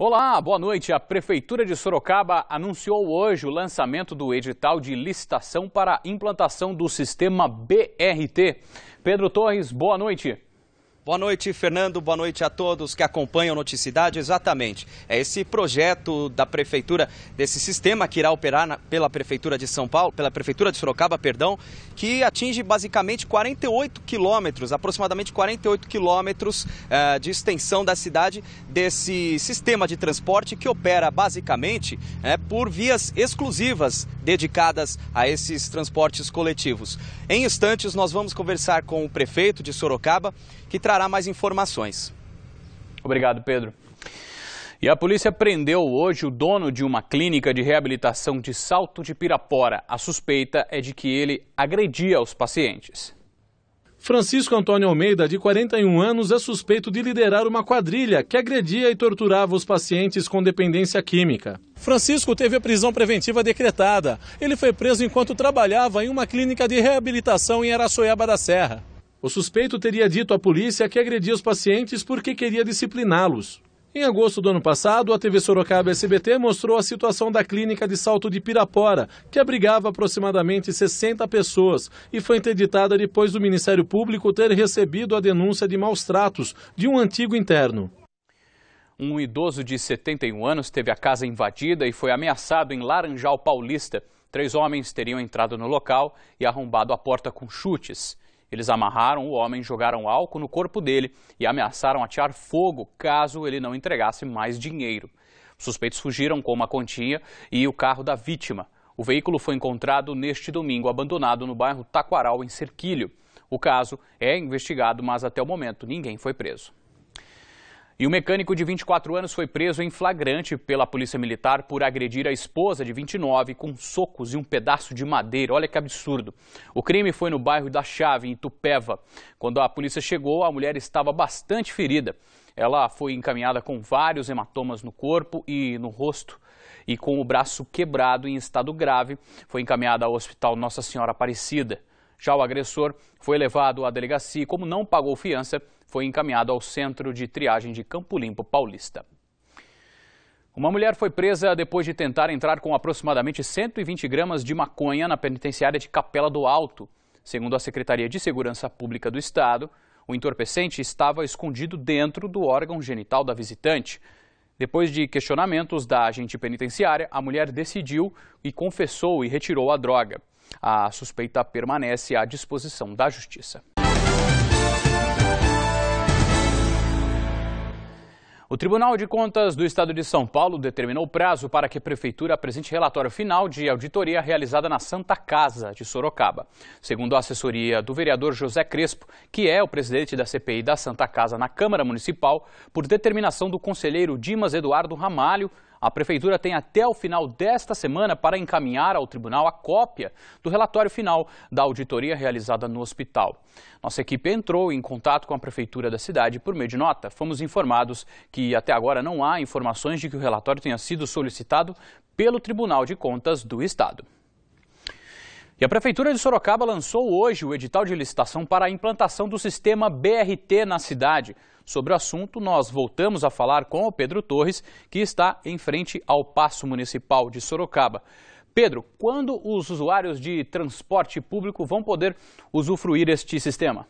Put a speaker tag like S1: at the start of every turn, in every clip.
S1: Olá, boa noite. A Prefeitura de Sorocaba anunciou hoje o lançamento do edital de licitação para a implantação do sistema BRT. Pedro Torres, boa
S2: noite. Boa noite, Fernando. Boa noite a todos que acompanham Noticidade. Exatamente. É esse projeto da prefeitura, desse sistema que irá operar na, pela prefeitura de São Paulo, pela prefeitura de Sorocaba, perdão, que atinge basicamente 48 quilômetros, aproximadamente 48 quilômetros eh, de extensão da cidade desse sistema de transporte que opera basicamente eh, por vias exclusivas dedicadas a esses transportes coletivos. Em instantes, nós vamos conversar com o prefeito de Sorocaba,
S1: que traz trará mais informações. Obrigado, Pedro. E a polícia prendeu hoje o dono de uma clínica de reabilitação de Salto de Pirapora. A suspeita é de que ele agredia os pacientes.
S3: Francisco Antônio Almeida, de 41 anos, é suspeito de liderar uma quadrilha que agredia e torturava os pacientes com dependência química. Francisco teve a prisão preventiva decretada. Ele foi preso enquanto trabalhava em uma clínica de reabilitação em Araçoiaba da Serra. O suspeito teria dito à polícia que agredia os pacientes porque queria discipliná-los. Em agosto do ano passado, a TV Sorocaba SBT mostrou a situação da clínica de salto de Pirapora, que abrigava aproximadamente 60 pessoas e foi interditada depois do Ministério Público ter recebido a denúncia de maus tratos de um antigo interno.
S1: Um idoso de 71 anos teve a casa invadida e foi ameaçado em Laranjal Paulista. Três homens teriam entrado no local e arrombado a porta com chutes. Eles amarraram o homem, jogaram álcool no corpo dele e ameaçaram atear fogo caso ele não entregasse mais dinheiro. Os suspeitos fugiram com uma continha e o carro da vítima. O veículo foi encontrado neste domingo abandonado no bairro Taquaral, em Cerquilho. O caso é investigado, mas até o momento ninguém foi preso. E o mecânico de 24 anos foi preso em flagrante pela Polícia Militar por agredir a esposa de 29 com socos e um pedaço de madeira. Olha que absurdo. O crime foi no bairro da Chave, em Tupéva. Quando a polícia chegou, a mulher estava bastante ferida. Ela foi encaminhada com vários hematomas no corpo e no rosto e com o braço quebrado em estado grave, foi encaminhada ao Hospital Nossa Senhora Aparecida. Já o agressor foi levado à delegacia e, como não pagou fiança, foi encaminhado ao centro de triagem de Campo Limpo Paulista. Uma mulher foi presa depois de tentar entrar com aproximadamente 120 gramas de maconha na penitenciária de Capela do Alto. Segundo a Secretaria de Segurança Pública do Estado, o entorpecente estava escondido dentro do órgão genital da visitante. Depois de questionamentos da agente penitenciária, a mulher decidiu e confessou e retirou a droga. A suspeita permanece à disposição da Justiça. O Tribunal de Contas do Estado de São Paulo determinou prazo para que a Prefeitura apresente relatório final de auditoria realizada na Santa Casa de Sorocaba. Segundo a assessoria do vereador José Crespo, que é o presidente da CPI da Santa Casa na Câmara Municipal, por determinação do conselheiro Dimas Eduardo Ramalho, a Prefeitura tem até o final desta semana para encaminhar ao tribunal a cópia do relatório final da auditoria realizada no hospital. Nossa equipe entrou em contato com a Prefeitura da cidade por meio de nota. Fomos informados que até agora não há informações de que o relatório tenha sido solicitado pelo Tribunal de Contas do Estado. E a Prefeitura de Sorocaba lançou hoje o edital de licitação para a implantação do sistema BRT na cidade. Sobre o assunto, nós voltamos a falar com o Pedro Torres, que está em frente ao Paço Municipal de Sorocaba. Pedro, quando os usuários de transporte público vão poder usufruir este sistema?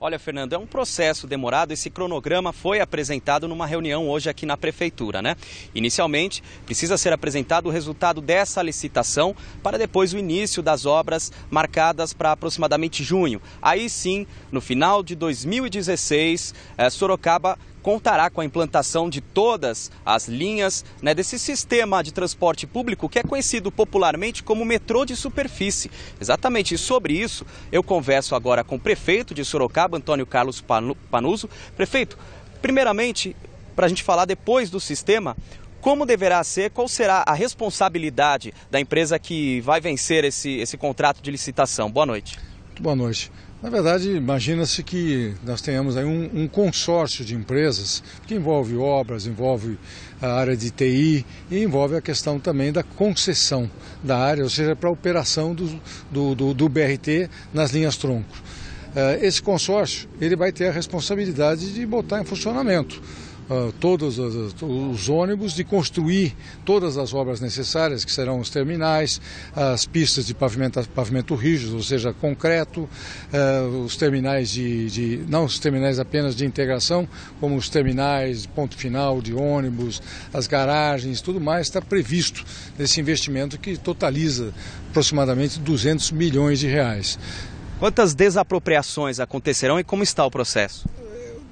S2: Olha, Fernando, é um processo demorado. Esse cronograma foi apresentado numa reunião hoje aqui na prefeitura, né? Inicialmente, precisa ser apresentado o resultado dessa licitação para depois o início das obras marcadas para aproximadamente junho. Aí sim, no final de 2016, eh, Sorocaba contará com a implantação de todas as linhas né, desse sistema de transporte público que é conhecido popularmente como metrô de superfície. Exatamente sobre isso, eu converso agora com o prefeito de Sorocaba, Antônio Carlos Panuso. Prefeito, primeiramente, para a gente falar depois do sistema, como deverá ser, qual será a responsabilidade da empresa que vai vencer esse, esse contrato de licitação? Boa noite.
S4: boa noite. Na verdade, imagina-se que nós tenhamos aí um, um, consórcio de empresas que envolve obras, envolve a área de TI e envolve a questão também da concessão da área, ou seja, para a operação do, do, do, do BRT nas linhas tronco. Eh, esse consórcio ele vai ter a responsabilidade de botar em funcionamento ah, todos os, ônibus, de construir todas as obras necessárias, que serão os terminais, as pistas de pavimento, pavimento rígido, ou seja, concreto, ah, os terminais de, de, não os terminais apenas de integração, como os terminais, ponto final de ônibus, as garagens, tudo mais está previsto nesse investimento que totaliza aproximadamente 200 milhões de reais. Quantas desapropriações acontecerão e como está o processo?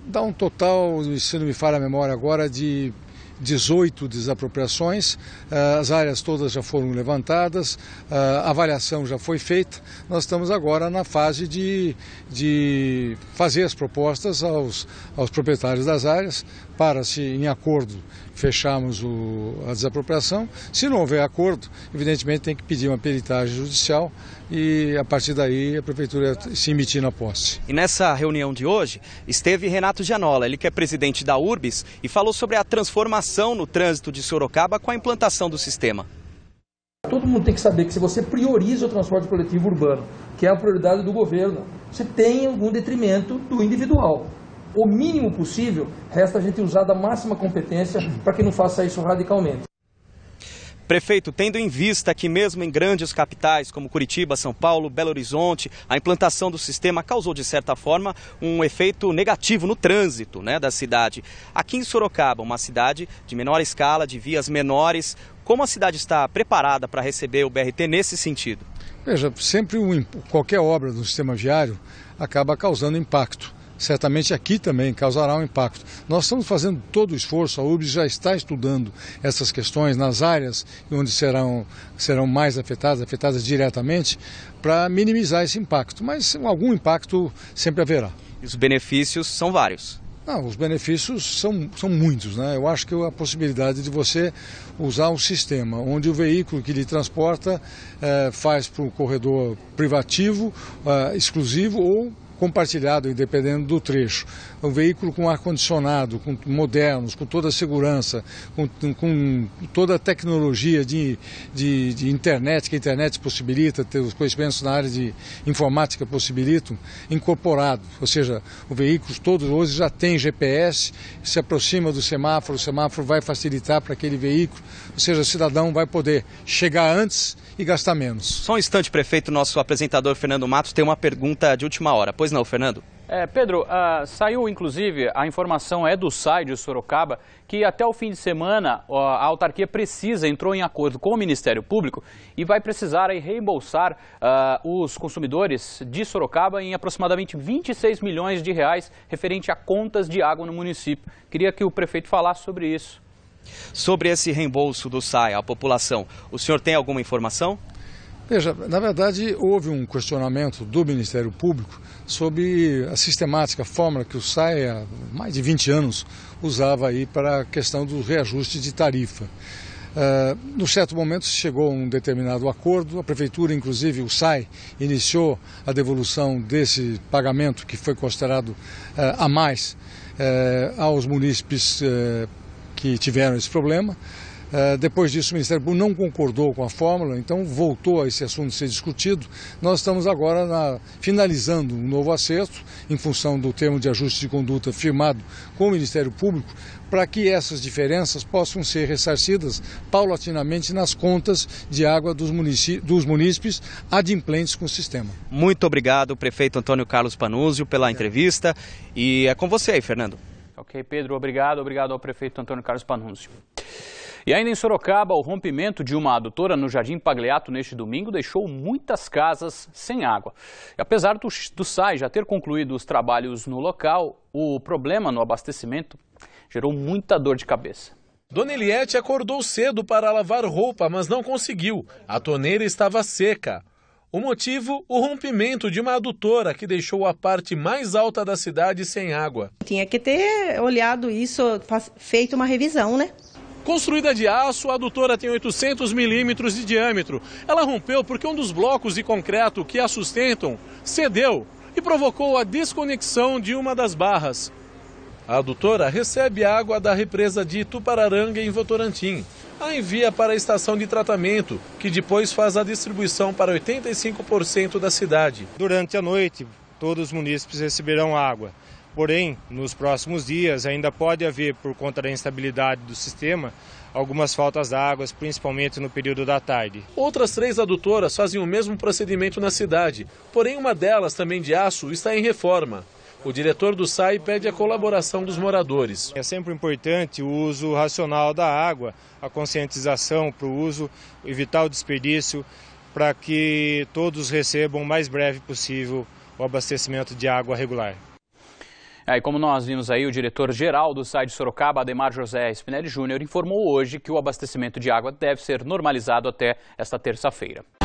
S4: dá um total, se não me falha a memória agora, de 18 desapropriações, eh, as áreas todas já foram levantadas, eh, a avaliação já foi feita. Nós estamos agora na fase de, de fazer as propostas aos, aos proprietários das áreas para se em acordo fecharmos o, a desapropriação. Se não houver acordo, evidentemente tem que pedir uma peritagem judicial e a partir daí a prefeitura se emitir na posse.
S2: E nessa reunião de hoje esteve Renato Gianola, ele que é presidente da URBIS e falou sobre a transformação no trânsito de Sorocaba com a implantação do sistema.
S1: Todo mundo tem que saber que se você prioriza o
S2: transporte coletivo urbano, que é a prioridade do governo, você tem algum detrimento do individual o mínimo possível, resta a gente usar da máxima competência para que não faça isso
S1: radicalmente.
S2: Prefeito, tendo em vista que mesmo em grandes capitais como Curitiba, São Paulo, Belo Horizonte, a implantação do sistema causou de certa forma um efeito negativo no trânsito, né, da cidade. Aqui em Sorocaba, uma cidade de menor escala, de vias menores, como a cidade está preparada para receber o BRT nesse sentido?
S4: Veja, sempre um, qualquer obra do sistema viário acaba causando impacto certamente aqui também causará um impacto. Nós estamos fazendo todo o esforço, a UBS já está estudando essas questões nas áreas onde serão, serão mais afetadas, afetadas diretamente, para minimizar esse impacto, mas algum impacto sempre haverá.
S2: E os benefícios são vários.
S4: Não, os benefícios são, são muitos. Né? Eu acho que a possibilidade de você usar um sistema onde o veículo que lhe transporta eh, faz para o corredor privativo, eh, exclusivo ou compartilhado, dependendo do trecho. Um veículo com ar-condicionado, com modernos, com toda a segurança, com, com toda a tecnologia de, de, de, internet, que a internet possibilita, ter os conhecimentos na área de informática possibilitam, incorporado. Ou seja, o veículo todos hoje já tem GPS, se aproxima do semáforo, o semáforo vai facilitar para aquele veículo ou seja, o cidadão vai poder chegar antes e gastar menos. Só um instante,
S2: prefeito, nosso apresentador Fernando Matos tem uma pergunta de última hora. Pois não, Fernando?
S1: É, Pedro, uh, saiu inclusive, a informação é do site de Sorocaba, que até o fim de semana uh, a autarquia precisa, entrou em acordo com o Ministério Público e vai precisar aí, reembolsar uh, os consumidores de Sorocaba em aproximadamente 26 milhões de reais referente a contas de água no município. Queria que o prefeito falasse sobre isso. Sobre
S2: esse reembolso do SAI à população, o senhor tem alguma informação?
S4: Veja, na verdade, houve um questionamento do Ministério Público sobre a sistemática, a fórmula que o SAI, há mais de 20 anos usava aí para a questão do reajuste de tarifa. Uh, ah, no certo momento chegou a um determinado acordo, a prefeitura, inclusive o SAI, iniciou a devolução desse pagamento que foi considerado uh, a mais uh, aos munícipes uh, que tiveram esse problema. Eh, depois disso, o Ministério Público não concordou com a fórmula, então voltou a esse assunto ser discutido. Nós estamos agora na, finalizando um novo acerto, em função do termo de ajuste de conduta firmado com o Ministério Público, para que essas diferenças possam ser ressarcidas paulatinamente nas contas de água dos, dos munícipes adimplentes com o sistema.
S2: Muito obrigado, prefeito Antônio Carlos Panúzio, pela entrevista.
S1: E é com você aí, Fernando. Ok, Pedro, obrigado. Obrigado ao prefeito Antônio Carlos Panuncio. E ainda em Sorocaba, o rompimento de uma adutora no Jardim Pagliato neste domingo deixou muitas casas sem água. E apesar do, do SAI já ter concluído os trabalhos no local,
S3: o problema no abastecimento gerou muita dor de cabeça. Dona Eliette acordou cedo para lavar roupa, mas não conseguiu. A torneira estava seca. O motivo, o rompimento de uma adutora que deixou a parte mais alta da cidade sem água.
S2: Tinha que ter olhado isso, feito uma revisão, né?
S3: Construída de aço, a adutora tem 800 milímetros de diâmetro. Ela rompeu porque um dos blocos de concreto que a sustentam cedeu e provocou a desconexão de uma das barras. A adutora recebe água da represa de Tupararanga, em Votorantim a envia para a estação de tratamento, que depois faz a distribuição para 85% da cidade. Durante a noite, todos os munícipes receberão água. Porém, nos próximos dias ainda pode haver, por conta da instabilidade do sistema, algumas faltas d'água, principalmente no período da tarde. Outras três adutoras fazem o mesmo procedimento na cidade, porém uma delas, também de aço, está em reforma. O diretor do SAI pede a colaboração dos moradores. É sempre importante o uso racional da água, a conscientização para o uso, evitar o desperdício, para que todos recebam o mais breve possível o abastecimento de água regular.
S1: É, e como nós vimos aí, o diretor-geral do SAI de Sorocaba, Ademar José Spinelli Júnior, informou hoje que o abastecimento de água deve ser normalizado até esta terça-feira.